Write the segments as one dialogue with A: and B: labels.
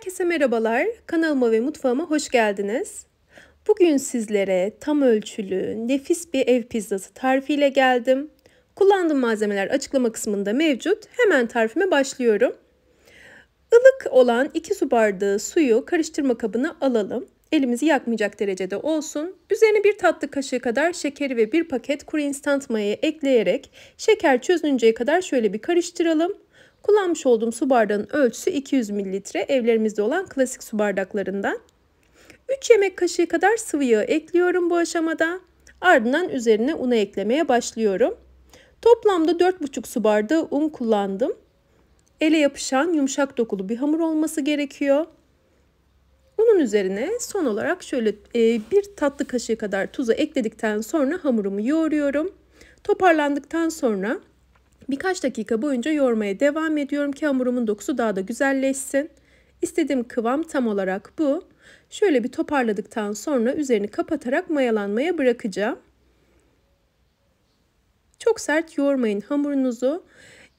A: Herkese merhabalar. Kanalıma ve mutfağıma hoş geldiniz. Bugün sizlere tam ölçülü, nefis bir ev pizzası tarifiyle geldim. Kullandığım malzemeler açıklama kısmında mevcut. Hemen tarifime başlıyorum. Ilık olan 2 su bardağı suyu karıştırma kabına alalım. Elimizi yakmayacak derecede olsun. Üzerine bir tatlı kaşığı kadar şekeri ve bir paket kuru instant mayayı ekleyerek şeker çözününceye kadar şöyle bir karıştıralım. Kullanmış olduğum su bardağının ölçüsü 200 mililitre evlerimizde olan klasik su bardaklarından. 3 yemek kaşığı kadar sıvı yağ ekliyorum bu aşamada. Ardından üzerine unu eklemeye başlıyorum. Toplamda 4,5 su bardağı un kullandım. Ele yapışan yumuşak dokulu bir hamur olması gerekiyor. Unun üzerine son olarak şöyle e, bir tatlı kaşığı kadar tuzu ekledikten sonra hamurumu yoğuruyorum. Toparlandıktan sonra Birkaç dakika boyunca yoğurmaya devam ediyorum ki hamurumun dokusu daha da güzelleşsin. İstediğim kıvam tam olarak bu. Şöyle bir toparladıktan sonra üzerini kapatarak mayalanmaya bırakacağım. Çok sert yoğurmayın hamurunuzu.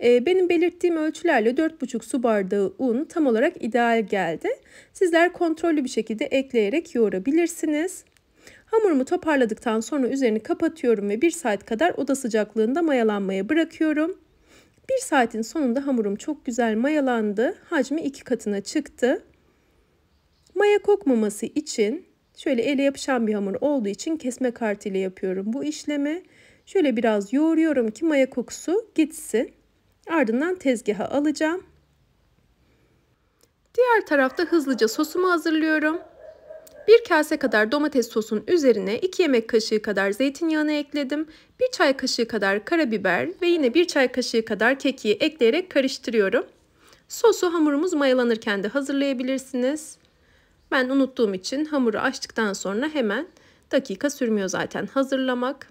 A: Ee, benim belirttiğim ölçülerle 4,5 su bardağı un tam olarak ideal geldi. Sizler kontrollü bir şekilde ekleyerek yoğurabilirsiniz. Hamurumu toparladıktan sonra üzerini kapatıyorum ve 1 saat kadar oda sıcaklığında mayalanmaya bırakıyorum. 1 saatin sonunda hamurum çok güzel mayalandı. Hacmi 2 katına çıktı. Maya kokmaması için şöyle ele yapışan bir hamur olduğu için kesme kartıyla yapıyorum bu işlemi. Şöyle biraz yoğuruyorum ki maya kokusu gitsin. Ardından tezgaha alacağım. Diğer tarafta hızlıca sosumu hazırlıyorum. 1 kase kadar domates sosun üzerine 2 yemek kaşığı kadar zeytinyağını ekledim. 1 çay kaşığı kadar karabiber ve yine 1 çay kaşığı kadar kekiği ekleyerek karıştırıyorum. Sosu hamurumuz mayalanırken de hazırlayabilirsiniz. Ben unuttuğum için hamuru açtıktan sonra hemen dakika sürmüyor zaten hazırlamak.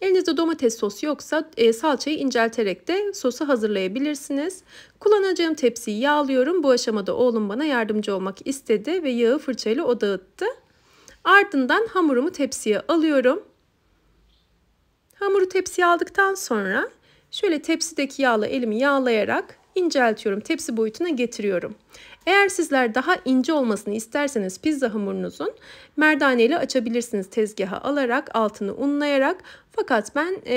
A: Elinizde domates sosu yoksa e, salçayı incelterek de sosu hazırlayabilirsiniz. Kullanacağım tepsiyi yağlıyorum. Bu aşamada oğlum bana yardımcı olmak istedi ve yağı fırçayla o dağıttı. Ardından hamurumu tepsiye alıyorum. Hamuru tepsiye aldıktan sonra Şöyle tepsideki yağla elimi yağlayarak inceltiyorum. Tepsi boyutuna getiriyorum. Eğer sizler daha ince olmasını isterseniz pizza hamurunuzun merdane ile açabilirsiniz tezgaha alarak altını unlayarak. Fakat ben e,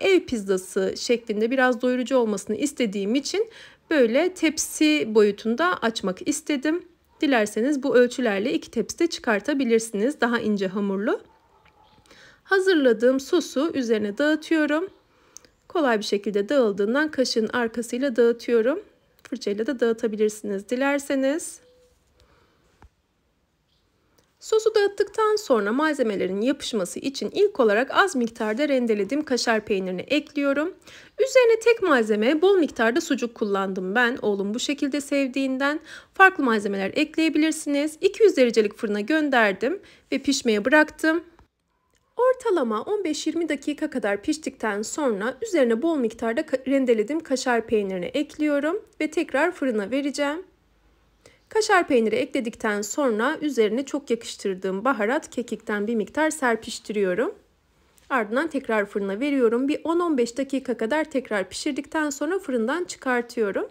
A: ev pizzası şeklinde biraz doyurucu olmasını istediğim için böyle tepsi boyutunda açmak istedim. Dilerseniz bu ölçülerle iki tepside çıkartabilirsiniz daha ince hamurlu. Hazırladığım sosu üzerine dağıtıyorum kolay bir şekilde dağıldığından kaşın arkasıyla dağıtıyorum. Fırçayla da dağıtabilirsiniz dilerseniz. Sosu dağıttıktan sonra malzemelerin yapışması için ilk olarak az miktarda rendelediğim kaşar peynirini ekliyorum. Üzerine tek malzeme bol miktarda sucuk kullandım ben. Oğlum bu şekilde sevdiğinden farklı malzemeler ekleyebilirsiniz. 200 derecelik fırına gönderdim ve pişmeye bıraktım. Ortalama 15-20 dakika kadar piştikten sonra üzerine bol miktarda rendelediğim kaşar peynirini ekliyorum ve tekrar fırına vereceğim. Kaşar peyniri ekledikten sonra üzerine çok yakıştırdığım baharat kekikten bir miktar serpiştiriyorum. Ardından tekrar fırına veriyorum. Bir 10-15 dakika kadar tekrar pişirdikten sonra fırından çıkartıyorum.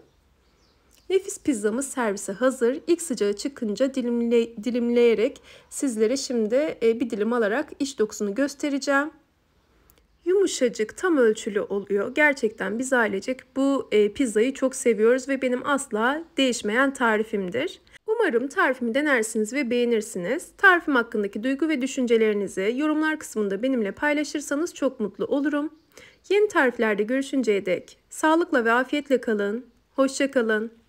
A: Nefis pizzamız servise hazır. İlk sıcağı çıkınca dilimle, dilimleyerek sizlere şimdi e, bir dilim alarak iç dokusunu göstereceğim. Yumuşacık, tam ölçülü oluyor. Gerçekten biz ailecek bu e, pizzayı çok seviyoruz ve benim asla değişmeyen tarifimdir. Umarım tarifimi denersiniz ve beğenirsiniz. Tarifim hakkındaki duygu ve düşüncelerinizi yorumlar kısmında benimle paylaşırsanız çok mutlu olurum. Yeni tariflerde görüşünceye dek sağlıkla ve afiyetle kalın. Hoşçakalın.